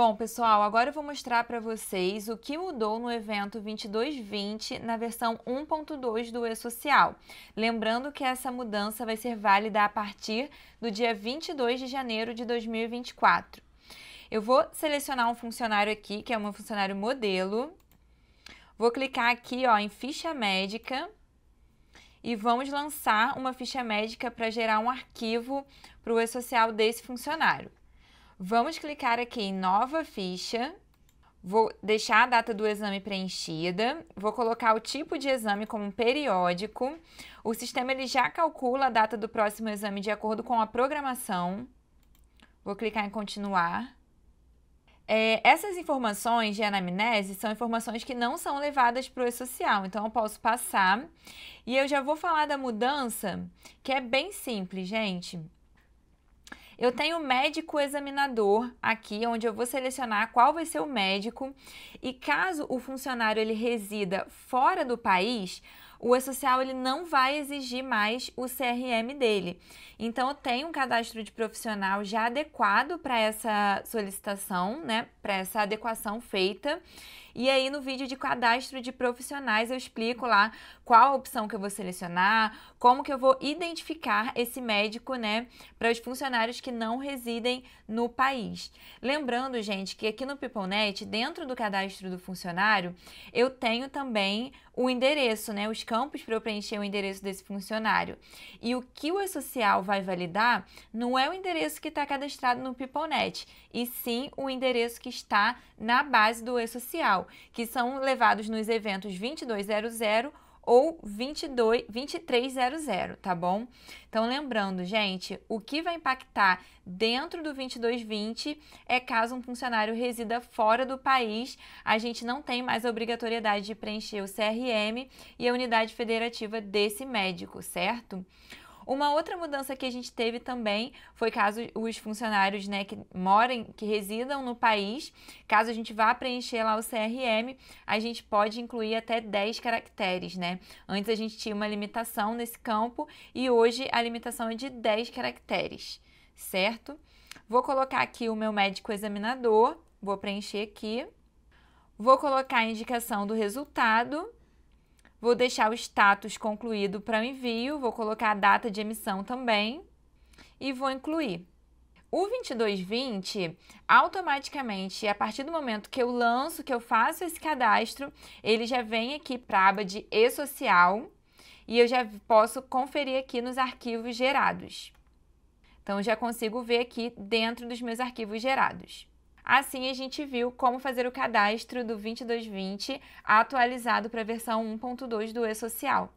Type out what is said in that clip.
Bom, pessoal, agora eu vou mostrar para vocês o que mudou no evento 2220 na versão 1.2 do eSocial. Lembrando que essa mudança vai ser válida a partir do dia 22 de janeiro de 2024. Eu vou selecionar um funcionário aqui, que é um funcionário modelo. Vou clicar aqui ó, em ficha médica e vamos lançar uma ficha médica para gerar um arquivo para o eSocial desse funcionário. Vamos clicar aqui em nova ficha. Vou deixar a data do exame preenchida, vou colocar o tipo de exame como periódico. O sistema ele já calcula a data do próximo exame de acordo com a programação. Vou clicar em continuar. É, essas informações de anamnese são informações que não são levadas para o E-Social, então eu posso passar. E eu já vou falar da mudança, que é bem simples, gente. Eu tenho médico examinador aqui, onde eu vou selecionar qual vai ser o médico. E caso o funcionário ele resida fora do país, o social ele não vai exigir mais o CRM dele. Então, eu tenho um cadastro de profissional já adequado para essa solicitação, né? Para essa adequação feita. E aí, no vídeo de cadastro de profissionais, eu explico lá qual a opção que eu vou selecionar, como que eu vou identificar esse médico, né, para os funcionários que não residem no país. Lembrando, gente, que aqui no PeopleNet, dentro do cadastro do funcionário, eu tenho também o endereço, né, os campos para eu preencher o endereço desse funcionário. E o que o E-Social vai validar não é o endereço que está cadastrado no Piponet, e sim o endereço que está na base do E-Social, que são levados nos eventos 2200 ou 22, 2300, tá bom? Então, lembrando, gente, o que vai impactar dentro do 2220 é caso um funcionário resida fora do país, a gente não tem mais a obrigatoriedade de preencher o CRM e a unidade federativa desse médico, certo? Uma outra mudança que a gente teve também foi caso os funcionários né, que morem, que residam no país, caso a gente vá preencher lá o CRM, a gente pode incluir até 10 caracteres, né? Antes a gente tinha uma limitação nesse campo e hoje a limitação é de 10 caracteres, certo? Vou colocar aqui o meu médico examinador, vou preencher aqui. Vou colocar a indicação do resultado Vou deixar o status concluído para o envio, vou colocar a data de emissão também e vou incluir. O 2220, automaticamente, a partir do momento que eu lanço, que eu faço esse cadastro, ele já vem aqui para a aba de e-social e eu já posso conferir aqui nos arquivos gerados. Então, já consigo ver aqui dentro dos meus arquivos gerados. Assim, a gente viu como fazer o cadastro do 2220 atualizado para a versão 1.2 do eSocial.